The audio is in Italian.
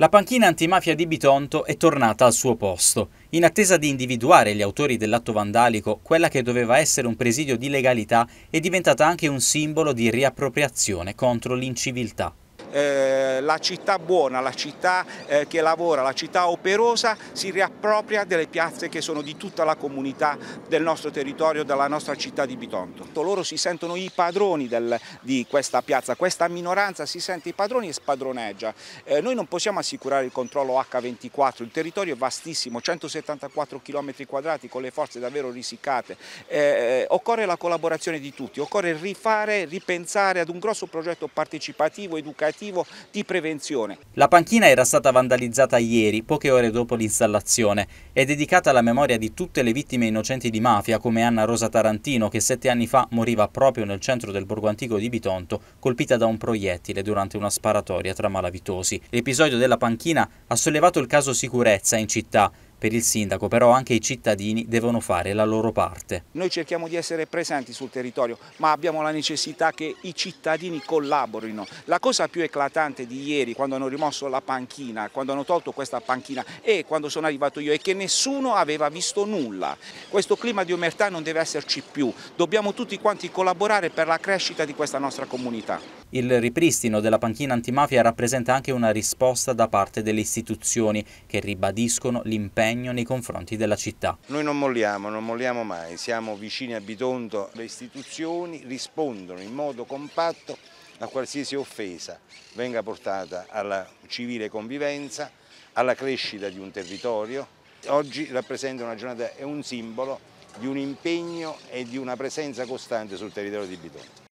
La panchina antimafia di Bitonto è tornata al suo posto, in attesa di individuare gli autori dell'atto vandalico, quella che doveva essere un presidio di legalità è diventata anche un simbolo di riappropriazione contro l'inciviltà. Eh, la città buona, la città eh, che lavora, la città operosa si riappropria delle piazze che sono di tutta la comunità del nostro territorio, della nostra città di Bitonto. Loro si sentono i padroni del, di questa piazza, questa minoranza si sente i padroni e spadroneggia. Eh, noi non possiamo assicurare il controllo H24, il territorio è vastissimo, 174 km quadrati con le forze davvero risicate. Eh, eh, occorre la collaborazione di tutti, occorre rifare, ripensare ad un grosso progetto partecipativo, educativo operativo di prevenzione. La panchina era stata vandalizzata ieri, poche ore dopo l'installazione. È dedicata alla memoria di tutte le vittime innocenti di mafia, come Anna Rosa Tarantino, che sette anni fa moriva proprio nel centro del Borgo Antico di Bitonto, colpita da un proiettile durante una sparatoria tra malavitosi. L'episodio della panchina ha sollevato il caso sicurezza in città, per il sindaco però anche i cittadini devono fare la loro parte. Noi cerchiamo di essere presenti sul territorio ma abbiamo la necessità che i cittadini collaborino. La cosa più eclatante di ieri quando hanno rimosso la panchina, quando hanno tolto questa panchina e quando sono arrivato io è che nessuno aveva visto nulla. Questo clima di omertà non deve esserci più, dobbiamo tutti quanti collaborare per la crescita di questa nostra comunità. Il ripristino della panchina antimafia rappresenta anche una risposta da parte delle istituzioni che ribadiscono l'impegno nei confronti della città. Noi non molliamo, non molliamo mai, siamo vicini a Bitonto, le istituzioni rispondono in modo compatto a qualsiasi offesa venga portata alla civile convivenza, alla crescita di un territorio. Oggi rappresenta una giornata, è un simbolo di un impegno e di una presenza costante sul territorio di Bitonto.